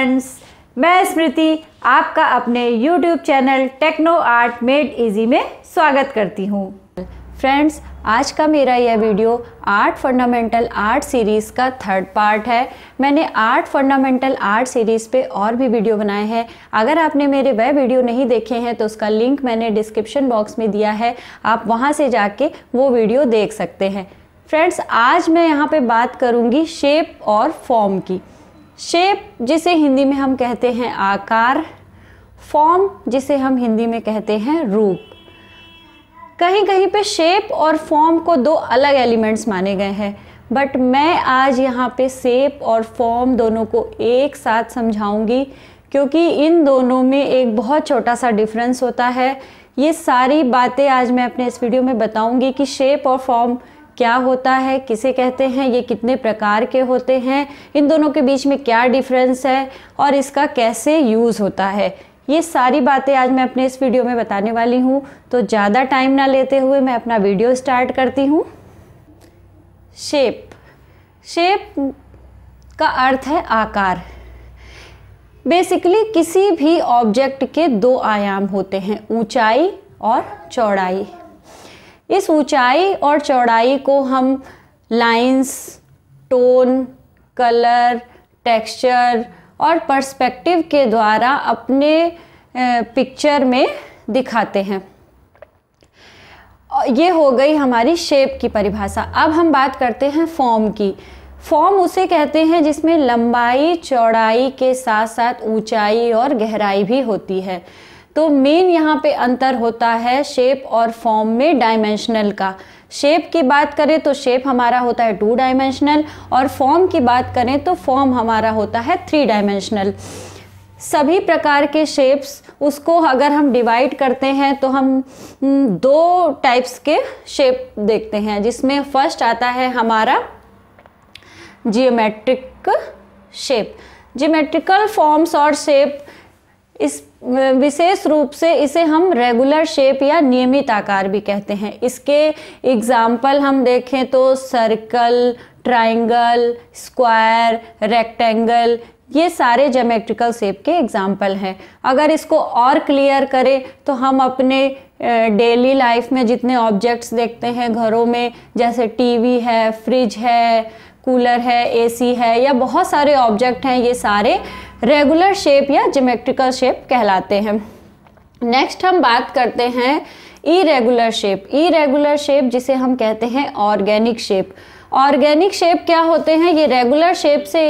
friends मैं स्मृति आपका अपने YouTube channel techno art made easy में स्वागत करती हूँ फ्रेंड्स आज का मेरा यह video art fundamental art series का थर्ड पार्ट है मैंने आर्ट फंडामेंटल आर्ट सीरीज़ पे और भी वीडियो बनाए हैं अगर आपने मेरे वह वीडियो नहीं देखे हैं तो उसका लिंक मैंने डिस्क्रिप्शन बॉक्स में दिया है आप वहाँ से जाके वो वीडियो देख सकते हैं फ्रेंड्स आज मैं यहाँ पे बात करूँगी शेप और फॉर्म की शेप जिसे हिंदी में हम कहते हैं आकार फॉर्म जिसे हम हिंदी में कहते हैं रूप कहीं कहीं पे शेप और फॉर्म को दो अलग एलिमेंट्स माने गए हैं बट मैं आज यहाँ पे शेप और फॉर्म दोनों को एक साथ समझाऊंगी क्योंकि इन दोनों में एक बहुत छोटा सा डिफरेंस होता है ये सारी बातें आज मैं अपने इस वीडियो में बताऊंगी कि शेप और फॉर्म क्या होता है किसे कहते हैं ये कितने प्रकार के होते हैं इन दोनों के बीच में क्या डिफरेंस है और इसका कैसे यूज़ होता है ये सारी बातें आज मैं अपने इस वीडियो में बताने वाली हूँ तो ज़्यादा टाइम ना लेते हुए मैं अपना वीडियो स्टार्ट करती हूँ शेप शेप का अर्थ है आकार बेसिकली किसी भी ऑब्जेक्ट के दो आयाम होते हैं ऊंचाई और चौड़ाई इस ऊंचाई और चौड़ाई को हम लाइंस टोन कलर टेक्सचर और पर्सपेक्टिव के द्वारा अपने पिक्चर में दिखाते हैं ये हो गई हमारी शेप की परिभाषा अब हम बात करते हैं फॉर्म की फॉर्म उसे कहते हैं जिसमें लंबाई चौड़ाई के साथ साथ ऊंचाई और गहराई भी होती है तो मेन यहाँ पे अंतर होता है शेप और फॉर्म में डायमेंशनल का शेप की बात करें तो शेप हमारा होता है टू डायमेंशनल और फॉर्म की बात करें तो फॉर्म हमारा होता है थ्री डायमेंशनल सभी प्रकार के शेप्स उसको अगर हम डिवाइड करते हैं तो हम हम्म, दो टाइप्स के शेप देखते हैं जिसमें फर्स्ट आता है हमारा जियोमेट्रिक शेप जियोमेट्रिकल फॉर्म्स और शेप इस विशेष रूप से इसे हम रेगुलर शेप या नियमित आकार भी कहते हैं इसके एग्जाम्पल हम देखें तो सर्कल ट्राइंगल स्क्वायर रेक्टेंगल ये सारे जोमेट्रिकल शेप के एग्जाम्पल हैं अगर इसको और क्लियर करें तो हम अपने डेली लाइफ में जितने ऑब्जेक्ट्स देखते हैं घरों में जैसे टीवी है फ्रिज है कूलर है एसी है या बहुत सारे ऑब्जेक्ट हैं ये सारे रेगुलर शेप या जोमेट्रिकल शेप कहलाते हैं नेक्स्ट हम बात करते हैं इरेगुलर शेप इरेगुलर शेप जिसे हम कहते हैं ऑर्गेनिक शेप ऑर्गेनिक शेप क्या होते हैं ये रेगुलर शेप से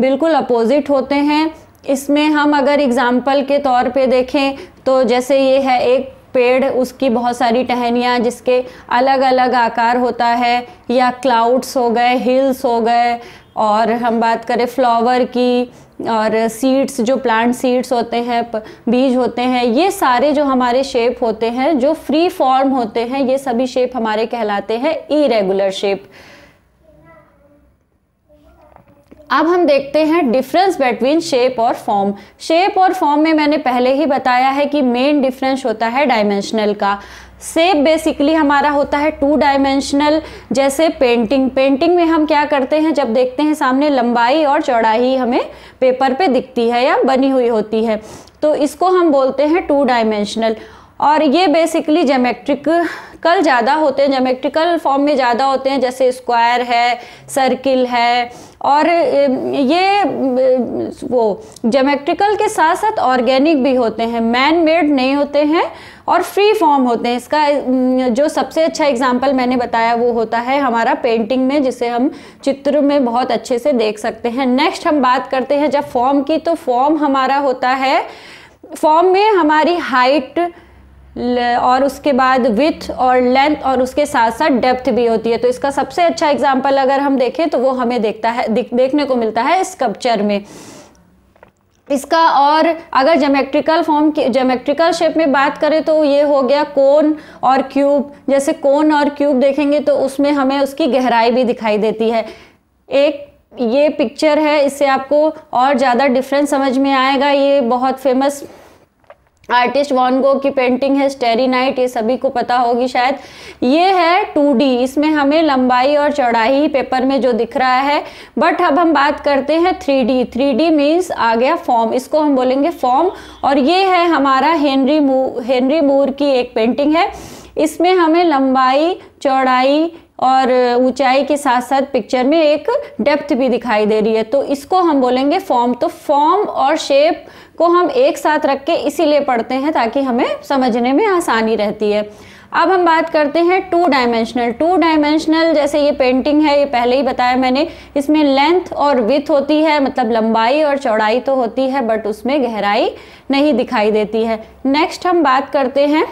बिल्कुल अपोजिट होते हैं इसमें हम अगर एग्ज़ाम्पल के तौर पे देखें तो जैसे ये है एक पेड़ उसकी बहुत सारी टहनियाँ जिसके अलग अलग आकार होता है या क्लाउड्स हो गए हिल्स हो गए और हम बात करें फ्लावर की और सीड्स जो प्लांट सीड्स होते हैं बीज होते हैं ये सारे जो हमारे शेप होते हैं जो फ्री फॉर्म होते हैं ये सभी शेप हमारे कहलाते हैं इरेगुलर शेप अब हम देखते हैं डिफरेंस बिटवीन शेप और फॉर्म शेप और फॉर्म में मैंने पहले ही बताया है कि मेन डिफरेंस होता है डायमेंशनल का सेप बेसिकली हमारा होता है टू डायमेंशनल जैसे पेंटिंग पेंटिंग में हम क्या करते हैं जब देखते हैं सामने लंबाई और चौड़ाई हमें पेपर पे दिखती है या बनी हुई होती है तो इसको हम बोलते हैं टू डायमेंशनल और ये बेसिकली जेमेट्रिक कल ज़्यादा होते हैं जोमेट्रिकल फॉर्म में ज़्यादा होते हैं जैसे स्क्वायर है सर्किल है और ये वो जोमेट्रिकल के साथ साथ ऑर्गेनिक भी होते हैं मैन मेड नहीं होते हैं और फ्री फॉर्म होते हैं इसका जो सबसे अच्छा एग्जाम्पल मैंने बताया वो होता है हमारा पेंटिंग में जिसे हम चित्र में बहुत अच्छे से देख सकते हैं नेक्स्ट हम बात करते हैं जब फॉर्म की तो फॉर्म हमारा होता है फॉर्म में हमारी हाइट और उसके बाद विथ और लेंथ और उसके साथ साथ डेप्थ भी होती है तो इसका सबसे अच्छा एग्जाम्पल अगर हम देखें तो वो हमें देखता है देखने को मिलता है स्कप्चर में इसका और अगर जोमेट्रिकल फॉर्म की जोमेट्रिकल शेप में बात करें तो ये हो गया कोन और क्यूब जैसे कोन और क्यूब देखेंगे तो उसमें हमें उसकी गहराई भी दिखाई देती है एक ये पिक्चर है इससे आपको और ज़्यादा डिफरेंस समझ में आएगा ये बहुत फेमस आर्टिस्ट वॉनगो की पेंटिंग है स्टेरी नाइट ये सभी को पता होगी शायद ये है 2D इसमें हमें लंबाई और चौड़ाई पेपर में जो दिख रहा है बट अब हम बात करते हैं 3D 3D मीन्स आ गया फॉर्म इसको हम बोलेंगे फॉर्म और ये है हमारा हेनरी मू हेनरी मूर की एक पेंटिंग है इसमें हमें लंबाई चौड़ाई और ऊंचाई के साथ साथ पिक्चर में एक डेप्थ भी दिखाई दे रही है तो इसको हम बोलेंगे फॉर्म तो फॉर्म और शेप को हम एक साथ रख के इसीलिए पढ़ते हैं ताकि हमें समझने में आसानी रहती है अब हम बात करते हैं टू डायमेंशनल टू डायमेंशनल जैसे ये पेंटिंग है ये पहले ही बताया मैंने इसमें लेंथ और विथ होती है मतलब लंबाई और चौड़ाई तो होती है बट उसमें गहराई नहीं दिखाई देती है नेक्स्ट हम बात करते हैं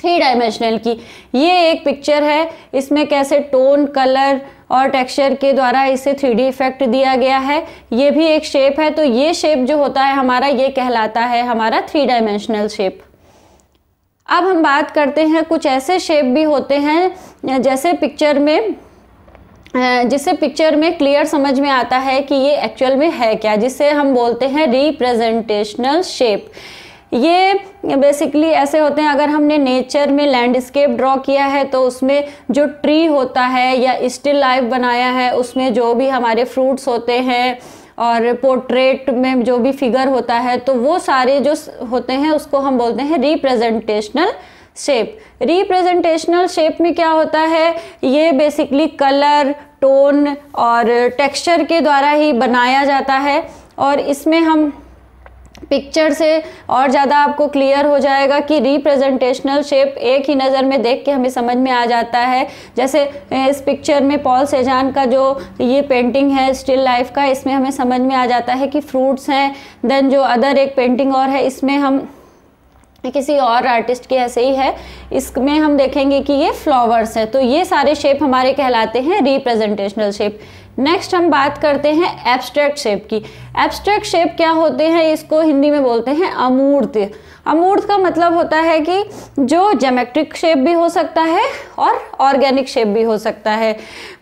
थ्री डायमेंशनल की ये एक पिक्चर है इसमें कैसे टोन कलर और टेक्सचर के द्वारा इसे थ्री इफेक्ट दिया गया है ये भी एक शेप है तो ये शेप जो होता है हमारा ये कहलाता है हमारा थ्री डायमेंशनल शेप अब हम बात करते हैं कुछ ऐसे शेप भी होते हैं जैसे पिक्चर में जिससे पिक्चर में क्लियर समझ में आता है कि ये एक्चुअल में है क्या जिसे हम बोलते हैं रिप्रेजेंटेशनल शेप ये बेसिकली ऐसे होते हैं अगर हमने नेचर में लैंडस्केप ड्रॉ किया है तो उसमें जो ट्री होता है या स्टिल लाइफ बनाया है उसमें जो भी हमारे फ्रूट्स होते हैं और पोर्ट्रेट में जो भी फिगर होता है तो वो सारे जो होते हैं उसको हम बोलते हैं रिप्रेजेंटेशनल शेप रिप्रेजेंटेशनल शेप में क्या होता है ये बेसिकली कलर टोन और टेक्सचर के द्वारा ही बनाया जाता है और इसमें हम पिक्चर से और ज़्यादा आपको क्लियर हो जाएगा कि रिप्रेजेंटेशनल शेप एक ही नज़र में देख के हमें समझ में आ जाता है जैसे इस पिक्चर में पॉल सेजान का जो ये पेंटिंग है स्टिल लाइफ का इसमें हमें समझ में आ जाता है कि फ्रूट्स हैं देन जो अदर एक पेंटिंग और है इसमें हम किसी और आर्टिस्ट के ऐसे ही है इसमें हम देखेंगे कि ये फ्लावर्स है तो ये सारे शेप हमारे कहलाते हैं रिप्रेजेंटेशनल शेप नेक्स्ट हम बात करते हैं एब्स्ट्रैक्ट शेप की एब्स्ट्रैक्ट शेप क्या होते हैं इसको हिंदी में बोलते हैं अमूर्त अमूर्त का मतलब होता है कि जो जेमेट्रिक शेप भी हो सकता है और ऑर्गेनिक शेप भी हो सकता है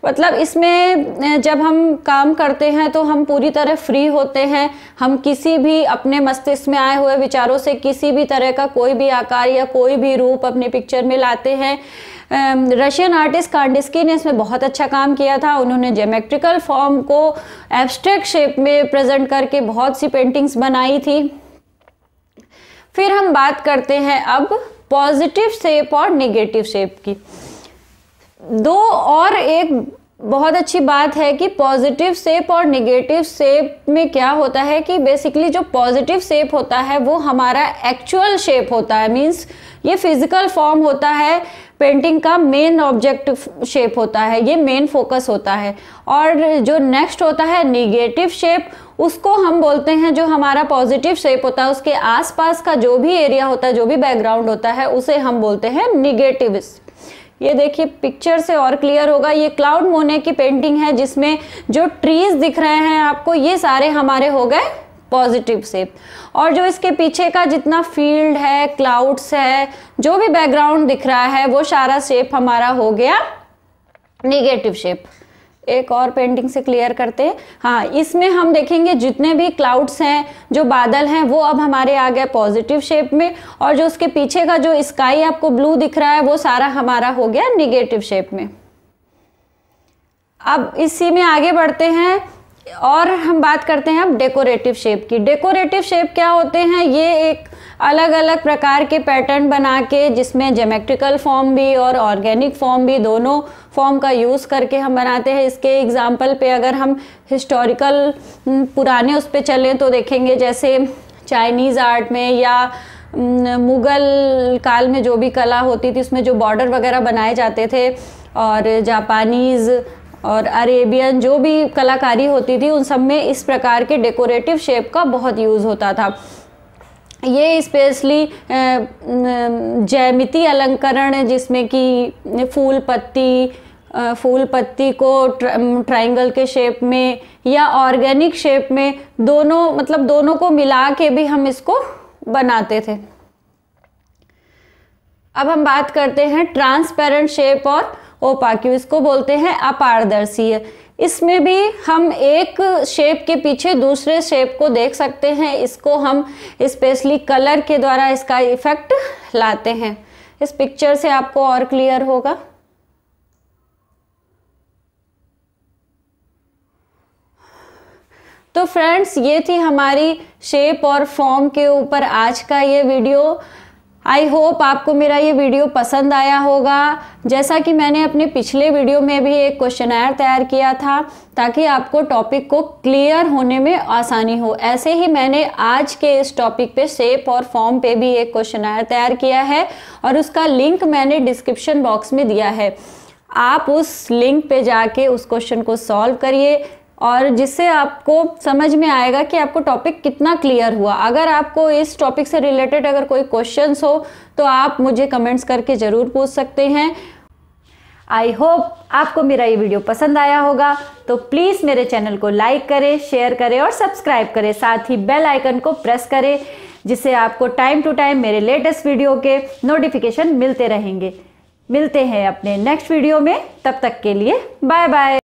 मतलब इसमें जब हम काम करते हैं तो हम पूरी तरह फ्री होते हैं हम किसी भी अपने मस्तिष्क में आए हुए विचारों से किसी भी तरह का कोई भी आकार या कोई भी रूप अपने पिक्चर में लाते हैं रशियन आर्टिस्ट कांडिस्की ने इसमें बहुत अच्छा काम किया था उन्होंने जोमेट्रिकल फॉर्म को एब्स्ट्रैक्ट शेप में प्रेजेंट करके बहुत सी पेंटिंग्स बनाई थी फिर हम बात करते हैं अब पॉजिटिव शेप और नेगेटिव शेप की दो और एक बहुत अच्छी बात है कि पॉजिटिव सेप और निगेटिव सेप में क्या होता है कि बेसिकली जो पॉजिटिव सेप होता है वो हमारा एक्चुअल शेप होता है मींस ये फिजिकल फॉर्म होता है पेंटिंग का मेन ऑब्जेक्ट शेप होता है ये मेन फोकस होता है और जो नेक्स्ट होता है निगेटिव शेप उसको हम बोलते हैं जो हमारा पॉजिटिव शेप होता है उसके आसपास का जो भी एरिया होता है जो भी बैकग्राउंड होता है उसे हम बोलते हैं निगेटिव ये देखिए पिक्चर से और क्लियर होगा ये क्लाउड मोने की पेंटिंग है जिसमें जो ट्रीज दिख रहे हैं आपको ये सारे हमारे हो गए पॉजिटिव से और जो इसके पीछे का जितना फील्ड है क्लाउड्स है जो भी बैकग्राउंड दिख रहा है वो सारा शेप हमारा हो गया निगेटिव शेप एक और पेंटिंग से क्लियर करते हैं हाँ इसमें हम देखेंगे जितने भी क्लाउड्स हैं जो बादल हैं वो अब हमारे आ गए पॉजिटिव शेप में और जो उसके पीछे का जो स्काई आपको ब्लू दिख रहा है वो सारा हमारा हो गया निगेटिव शेप में अब इसी में आगे बढ़ते हैं और हम बात करते हैं अब डेकोरेटिव शेप की डेकोरेटिव शेप क्या होते हैं ये एक अलग अलग प्रकार के पैटर्न बना के जिसमें जेमेट्रिकल फॉर्म भी और ऑर्गेनिक फॉर्म भी दोनों फॉर्म का यूज़ करके हम बनाते हैं इसके एग्जाम्पल पे अगर हम हिस्टोरिकल पुराने उस पर चलें तो देखेंगे जैसे चाइनीज़ आर्ट में या मुग़ल काल में जो भी कला होती थी उसमें जो बॉर्डर वगैरह बनाए जाते थे और जापानीज़ और अरेबियन जो भी कलाकारी होती थी उन सब में इस प्रकार के डेकोरेटिव शेप का बहुत यूज़ होता था ये स्पेशली जैमिति अलंकरण जिसमें कि फूल पत्ती फूल पत्ती को ट्राइंगल के शेप में या ऑर्गेनिक शेप में दोनों मतलब दोनों को मिला के भी हम इसको बनाते थे अब हम बात करते हैं ट्रांसपेरेंट शेप और ओपाक्यू इसको बोलते हैं अपारदर्शीय इसमें भी हम एक शेप के पीछे दूसरे शेप को देख सकते हैं इसको हम स्पेशली कलर के द्वारा इसका इफेक्ट लाते हैं इस पिक्चर से आपको और क्लियर होगा तो फ्रेंड्स ये थी हमारी शेप और फॉर्म के ऊपर आज का ये वीडियो आई होप आपको मेरा ये वीडियो पसंद आया होगा जैसा कि मैंने अपने पिछले वीडियो में भी एक क्वेश्चन आयर तैयार किया था ताकि आपको टॉपिक को क्लियर होने में आसानी हो ऐसे ही मैंने आज के इस टॉपिक पे शेप और फॉर्म पे भी एक क्वेश्चन आयर तैयार किया है और उसका लिंक मैंने डिस्क्रिप्शन बॉक्स में दिया है आप उस लिंक पे जाके उस क्वेश्चन को सॉल्व करिए और जिससे आपको समझ में आएगा कि आपको टॉपिक कितना क्लियर हुआ अगर आपको इस टॉपिक से रिलेटेड अगर कोई क्वेश्चंस हो तो आप मुझे कमेंट्स करके ज़रूर पूछ सकते हैं आई होप आपको मेरा ये वीडियो पसंद आया होगा तो प्लीज़ मेरे चैनल को लाइक करें शेयर करें और सब्सक्राइब करें साथ ही बेल आइकन को प्रेस करें जिससे आपको टाइम टू टाइम मेरे लेटेस्ट वीडियो के नोटिफिकेशन मिलते रहेंगे मिलते हैं अपने नेक्स्ट वीडियो में तब तक के लिए बाय बाय